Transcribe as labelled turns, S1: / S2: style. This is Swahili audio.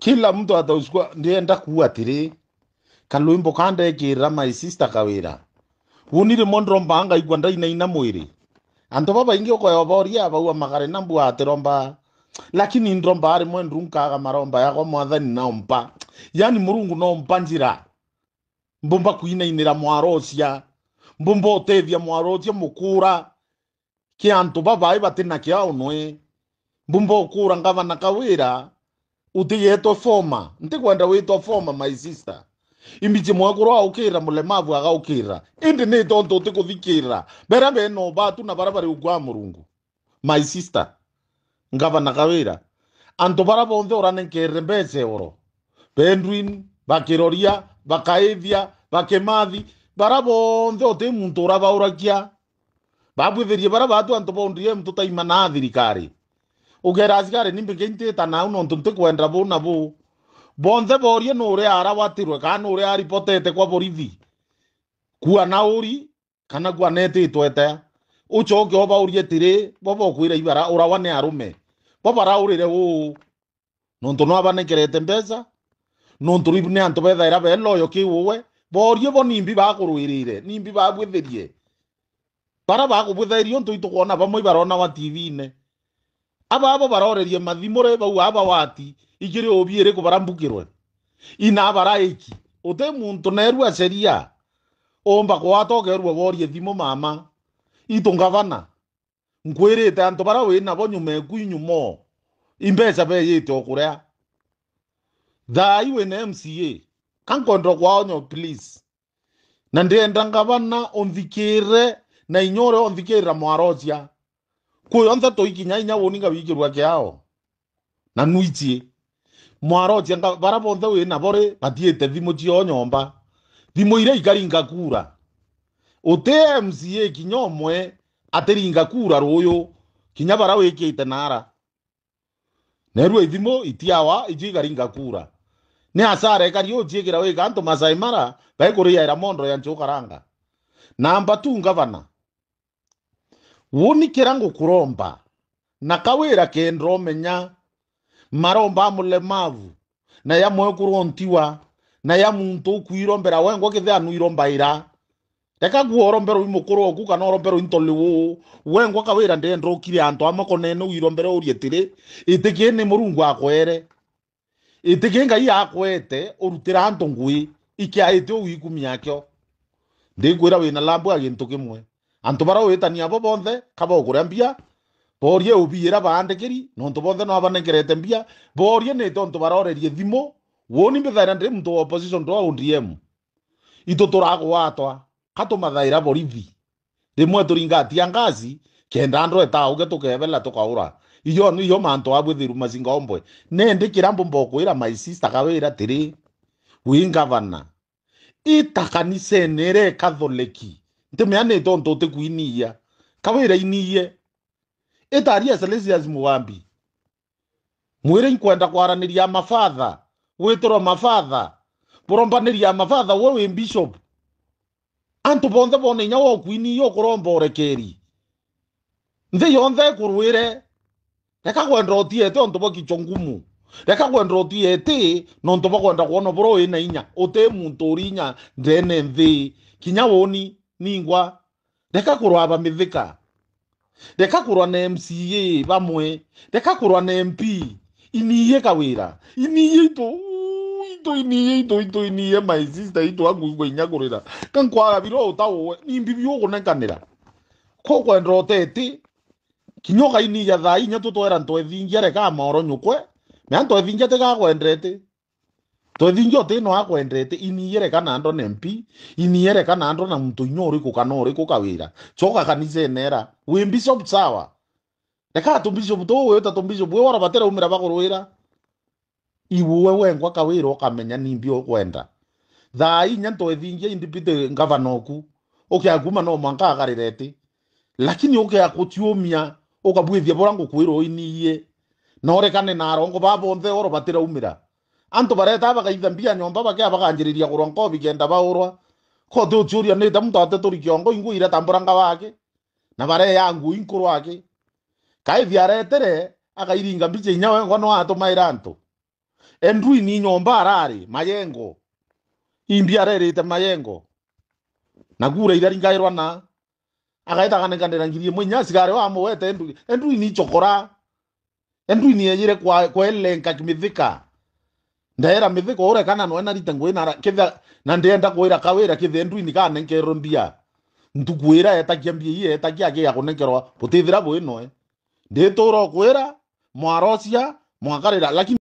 S1: kila mtu atauchukua ndienda kuwa tiri kalwimbo kandekira my sister kawira unire mondro mbanga igwa ndaina ina mwiri anto baba ingi okoya boria abaua magare na mbu atiromba lakini ndromba ari mwendu nkaga maromba yago mwathani na ompa yani murungu no mpa njira mbumba kuinainira mwarosia mbumba utethia mwarosia mukura kiantu babai batina kiaunwe mbumba ukura ngavana kawira uti yetwa foma ntikwenda witwa foma my sister imichi mwakuru aukira mulemavu ukira indi ni tonto utikuthikira bera beno batu na barabari bari ugwa murungu my sister na kawira anto antu bara orane uranenkere mbece oro bendwin bakiroria bakaithia bakemathi bara bonthe uti muntu urabaurakia babwitherie bara batu anto bondrie mtu taima na thirikari ugera asigari nimbingintite nau nontu ntikwenda bu na bu bonthe borie nure arawatirwe kana nure aripotete kwa borithi kuana uri kana kuanetitwete ucoke obaurie tiri bobokwira ibara urawa ni arume bobaraurire uu nontu noabanekerete mbeca nontu riu ni antu bethaira beloyo kiu uwe borie bo nimbi bakurwirire nimbi babwitherie bara bakubwithairio ntu itukwona bamwe ibarona wa tv-ine aba abo barorerie mathimure bau aba wati igire obi ere kubara mbukirwe ina bara iki ute muntu neru seria omba gwatogerwe worie thimo mama itu ngavana we na bara wi nabo mo imbeza inyumo imbeca beyite okurea thai na mca kankondro kwaonyo please na ndienda ngavana onthikire na inyore onthikirira mwarozia kuyo nthato ikinya inya woninga wikirwa kiao na nuitie mwarotia nga bara bonthe wi nabo ri batiite thimu cio nyomba thimu iria ikaringa kura uti mca kinya omwe kura ruyu kinya bara wikite nara nerua ithimu e itiawa icio igaringa kura ni asara ikari ujiigira wika antu masai mara baikuria ira mondo ya nchukaranga namba tu ngavana wunikira ngukuromba na kawira kenda omenya maromba amulemavu na yamwekurwa ontiwa na ya muntu ukwirombera wengo kithe anu irombaira reka guo orombero imukuru oku kana orombera intoli wu wengo kawira ndendrokire antu amakonene uirombere urietire itikie ni murungu akwere itikie ngai akwete urutira antu ngui ikiaite uikumia kio ndikwira wina lambwa agintu kimwe antu barauitania abo bonthe kaba ugure mbia borie ubiira baandikiri nontu bonthe no abanengerete mbia borie ni tontu barorerie thimu woni mbithaira ndiri muntu wa opposition ndo ODM itu turagwatwa katu mathaira borithi rimwe turingatia ngazi kenda andu etauke tukebela tukaura iyo niyo mantu abwithiru masinga ombwe nendikira mbumba ukwira my sister kawira tiri wi ngavana ita kanisene ire katholeki nte me ane tä kuiniia kawä ra iniie ä tari acelesias mugambi mwä rä kwenda kwaranä ria mabatha gwä tå ro mabatha kårombanä ria mabatha we wä bishop antå bonthe bona inya wokuiniia å kå romba å rekeri nthä yonthe ä kå rwä re reka gwenda å tiete ontå bokicho ngumu reka gwenda å tiete nontå bokwenda kwona å borå wä na inya å tä muntå ri inya ndene nthä kinya woni ningwa reka kurwa ba mithika reka kurwa na MCA bamwe reka kurwa na MP iniye kawira iniye itu itu iniye itu itu iniye my sister itu aku gwinyagurira kankwaga biro utawe nimbi byugunenganira kogwe ndrotete kinyoga ini ya thai nya tutwera ntwethingia reka maoro nyukwe meantwethingia tegagwendrete twethingia no akwendete iniyere kana ando ne mp iniyere kana ando na mtu nyori ku kana ori ku kawira choka kanisa enera wi e bishop sawa mbiso buto we ta mbiso bwe we batera umira bakurwira iwe ngwa kawira ukamenya nimbi ukwenda thaa inya twethingia indipite ngavana oku ukiaguma no mwanka agarirete lakini ukiakutiumia ukabwithia bora ngukwirwo iniie norekane na babonde oro orobatira umira antu bareta bagaithambia nyomba bakea bakanjiriria kurwa nkobi genda baurwa kothi uciuria nite muntu ateturi kiongo inguire tamburanga wake na bareya ngui nkurwake kaithi aretere agairinga mbica inya wengo no atumaira antu endrui ni nyomba arari mayengo imbi arerite mayengo nagura iraringairwa na agaitaganekanira ngiri imwe inya asigare wamuwete endrui endrui ni chokora endrui ni eyire kwaelenka kwa kimithika ndaera mithiko ure kana no ena rite ngwina kitha na ndienda kwira kawira kithe ndu ni kana nkero ndia ntukwira etakia mbia etakia age ya kunenkerwa butithira bwino nditura kwira mwarosia mwakarira lakini